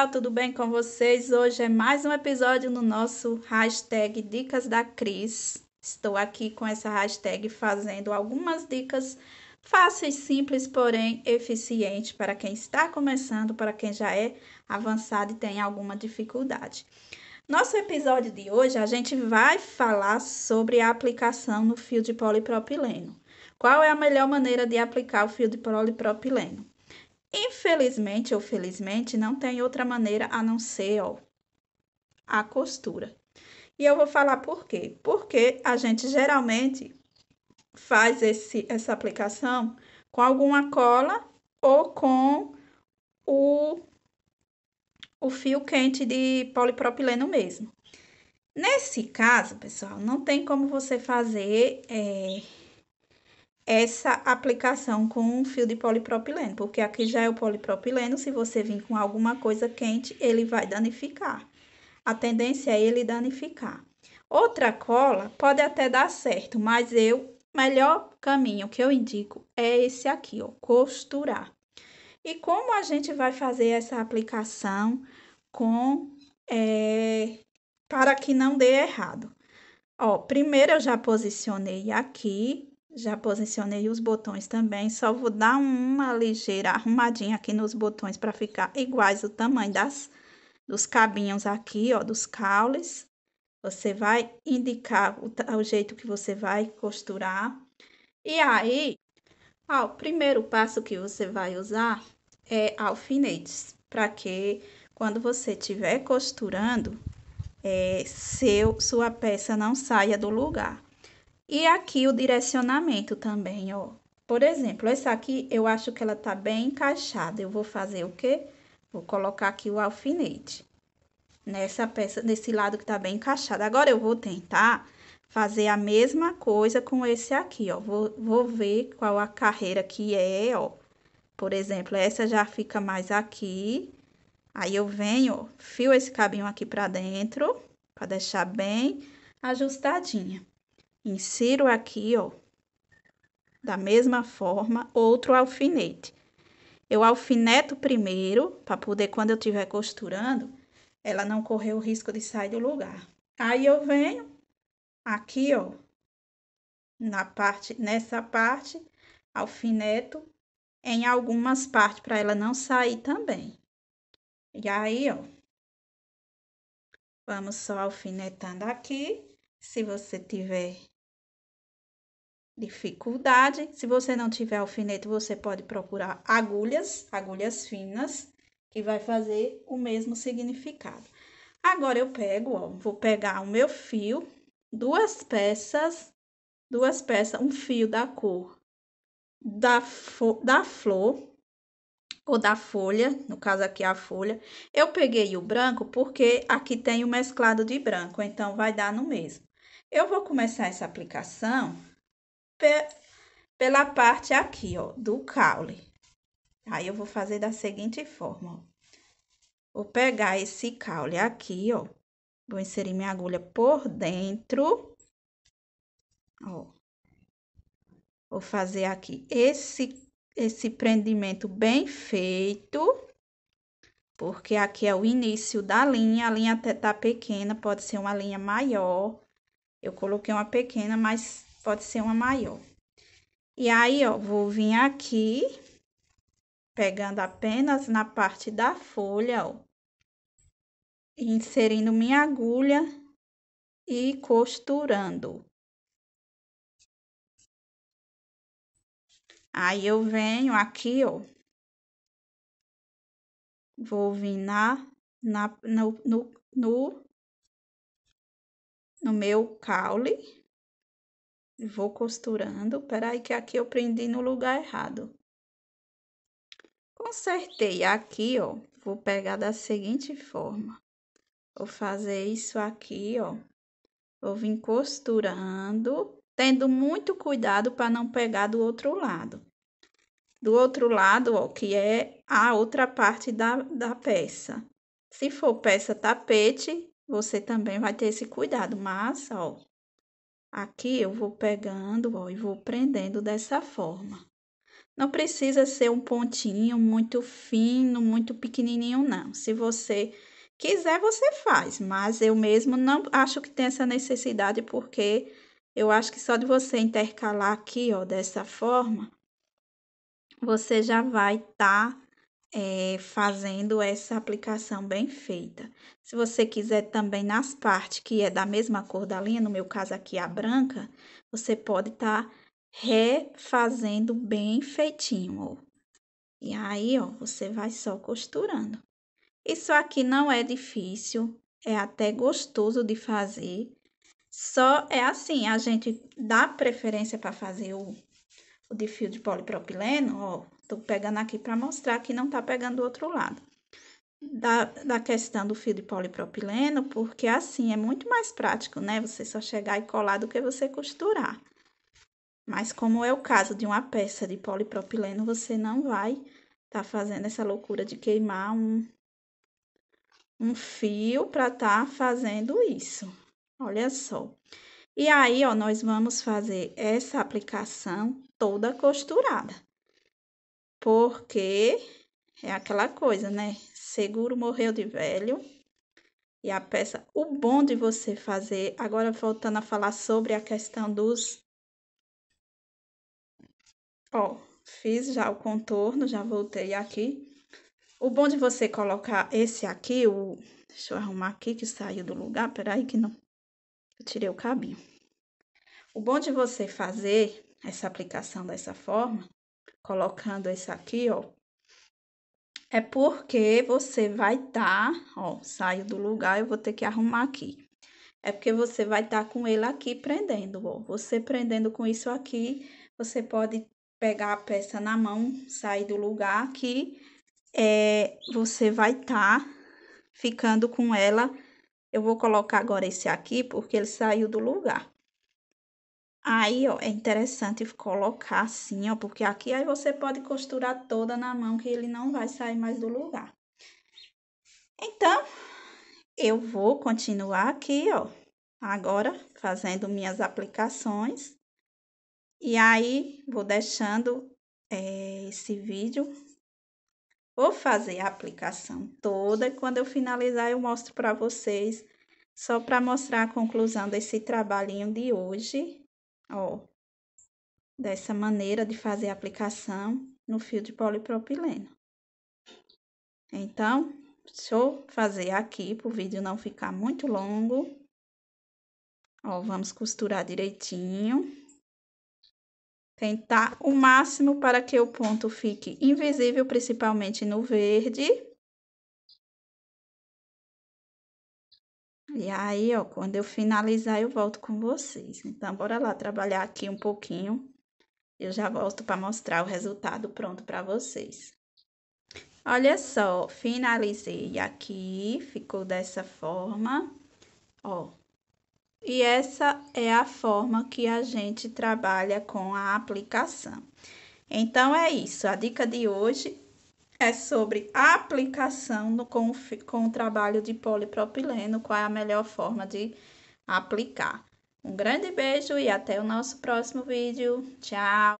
pessoal, tudo bem com vocês? Hoje é mais um episódio no nosso hashtag Dicas da Cris. Estou aqui com essa hashtag fazendo algumas dicas fáceis, simples, porém eficientes para quem está começando, para quem já é avançado e tem alguma dificuldade. Nosso episódio de hoje a gente vai falar sobre a aplicação no fio de polipropileno. Qual é a melhor maneira de aplicar o fio de polipropileno? Infelizmente ou felizmente, não tem outra maneira a não ser ó, a costura. E eu vou falar por quê? Porque a gente geralmente faz esse, essa aplicação com alguma cola ou com o, o fio quente de polipropileno mesmo. Nesse caso, pessoal, não tem como você fazer é, essa aplicação com um fio de polipropileno, porque aqui já é o polipropileno, se você vir com alguma coisa quente, ele vai danificar. A tendência é ele danificar. Outra cola pode até dar certo, mas eu melhor caminho que eu indico é esse aqui, ó, costurar. E como a gente vai fazer essa aplicação com é, para que não dê errado? Ó, primeiro eu já posicionei aqui já posicionei os botões também, só vou dar uma ligeira arrumadinha aqui nos botões para ficar iguais o tamanho das, dos cabinhos aqui, ó, dos caules. Você vai indicar o, o jeito que você vai costurar. E aí, ó, o primeiro passo que você vai usar é alfinetes, para que quando você estiver costurando, é, seu, sua peça não saia do lugar. E aqui o direcionamento também, ó. Por exemplo, essa aqui eu acho que ela tá bem encaixada. Eu vou fazer o quê? Vou colocar aqui o alfinete. Nessa peça, nesse lado que tá bem encaixado. Agora, eu vou tentar fazer a mesma coisa com esse aqui, ó. Vou, vou ver qual a carreira que é, ó. Por exemplo, essa já fica mais aqui. Aí, eu venho, fio esse cabinho aqui pra dentro, pra deixar bem ajustadinha. Insiro aqui, ó, da mesma forma, outro alfinete. Eu alfineto primeiro, para poder, quando eu estiver costurando, ela não correr o risco de sair do lugar. Aí eu venho aqui, ó, na parte, nessa parte, alfineto em algumas partes para ela não sair também. E aí, ó, vamos só alfinetando aqui. Se você tiver dificuldade. Se você não tiver alfinete, você pode procurar agulhas, agulhas finas, que vai fazer o mesmo significado. Agora eu pego, ó, vou pegar o meu fio, duas peças, duas peças, um fio da cor da, da flor ou da folha, no caso aqui é a folha. Eu peguei o branco porque aqui tem o mesclado de branco, então vai dar no mesmo. Eu vou começar essa aplicação pela parte aqui, ó, do caule. Aí, eu vou fazer da seguinte forma, ó. Vou pegar esse caule aqui, ó. Vou inserir minha agulha por dentro. Ó. Vou fazer aqui esse, esse prendimento bem feito. Porque aqui é o início da linha. A linha até tá pequena, pode ser uma linha maior. Eu coloquei uma pequena, mas pode ser uma maior. E aí, ó, vou vir aqui, pegando apenas na parte da folha, ó, inserindo minha agulha e costurando. Aí, eu venho aqui, ó, vou vir na, na no, no, no, no meu caule vou costurando. Peraí, que aqui eu prendi no lugar errado. Consertei aqui, ó. Vou pegar da seguinte forma. Vou fazer isso aqui, ó. Vou vir costurando, tendo muito cuidado para não pegar do outro lado. Do outro lado, ó, que é a outra parte da, da peça. Se for peça tapete, você também vai ter esse cuidado, mas, ó, Aqui eu vou pegando, ó, e vou prendendo dessa forma. Não precisa ser um pontinho muito fino, muito pequenininho, não. Se você quiser, você faz, mas eu mesmo não acho que tem essa necessidade, porque eu acho que só de você intercalar aqui, ó, dessa forma, você já vai tá é, fazendo essa aplicação bem feita. Se você quiser também nas partes que é da mesma cor da linha, no meu caso aqui a branca, você pode estar tá refazendo bem feitinho, ó. E aí, ó, você vai só costurando. Isso aqui não é difícil, é até gostoso de fazer. Só é assim, a gente dá preferência para fazer o, o de fio de polipropileno, ó, tô pegando aqui para mostrar que não tá pegando do outro lado. Da, da questão do fio de polipropileno, porque assim é muito mais prático, né? Você só chegar e colar do que você costurar. Mas como é o caso de uma peça de polipropileno, você não vai tá fazendo essa loucura de queimar um, um fio para tá fazendo isso. Olha só. E aí, ó, nós vamos fazer essa aplicação toda costurada porque é aquela coisa, né? Seguro morreu de velho. E a peça, o bom de você fazer. Agora, voltando a falar sobre a questão dos. Ó, fiz já o contorno, já voltei aqui. O bom de você colocar esse aqui, o. Deixa eu arrumar aqui que saiu do lugar. Peraí, que não. Eu tirei o cabinho. O bom de você fazer essa aplicação dessa forma colocando esse aqui, ó, é porque você vai estar, tá, ó, saio do lugar, eu vou ter que arrumar aqui. É porque você vai estar tá com ele aqui prendendo, ó. Você prendendo com isso aqui, você pode pegar a peça na mão, sair do lugar aqui, é, você vai estar tá ficando com ela. Eu vou colocar agora esse aqui, porque ele saiu do lugar. Aí, ó, é interessante colocar assim, ó, porque aqui aí você pode costurar toda na mão que ele não vai sair mais do lugar. Então, eu vou continuar aqui, ó, agora fazendo minhas aplicações. E aí, vou deixando é, esse vídeo. Vou fazer a aplicação toda e quando eu finalizar eu mostro para vocês, só para mostrar a conclusão desse trabalhinho de hoje Ó, dessa maneira de fazer a aplicação no fio de polipropileno. Então, deixa eu fazer aqui para o vídeo não ficar muito longo. Ó, vamos costurar direitinho. Tentar o máximo para que o ponto fique invisível, principalmente no verde. E aí, ó, quando eu finalizar, eu volto com vocês. Então, bora lá trabalhar aqui um pouquinho. Eu já volto para mostrar o resultado pronto para vocês. Olha só, finalizei aqui, ficou dessa forma, ó. E essa é a forma que a gente trabalha com a aplicação. Então, é isso. A dica de hoje é sobre aplicação no, com, com o trabalho de polipropileno, qual é a melhor forma de aplicar. Um grande beijo e até o nosso próximo vídeo. Tchau!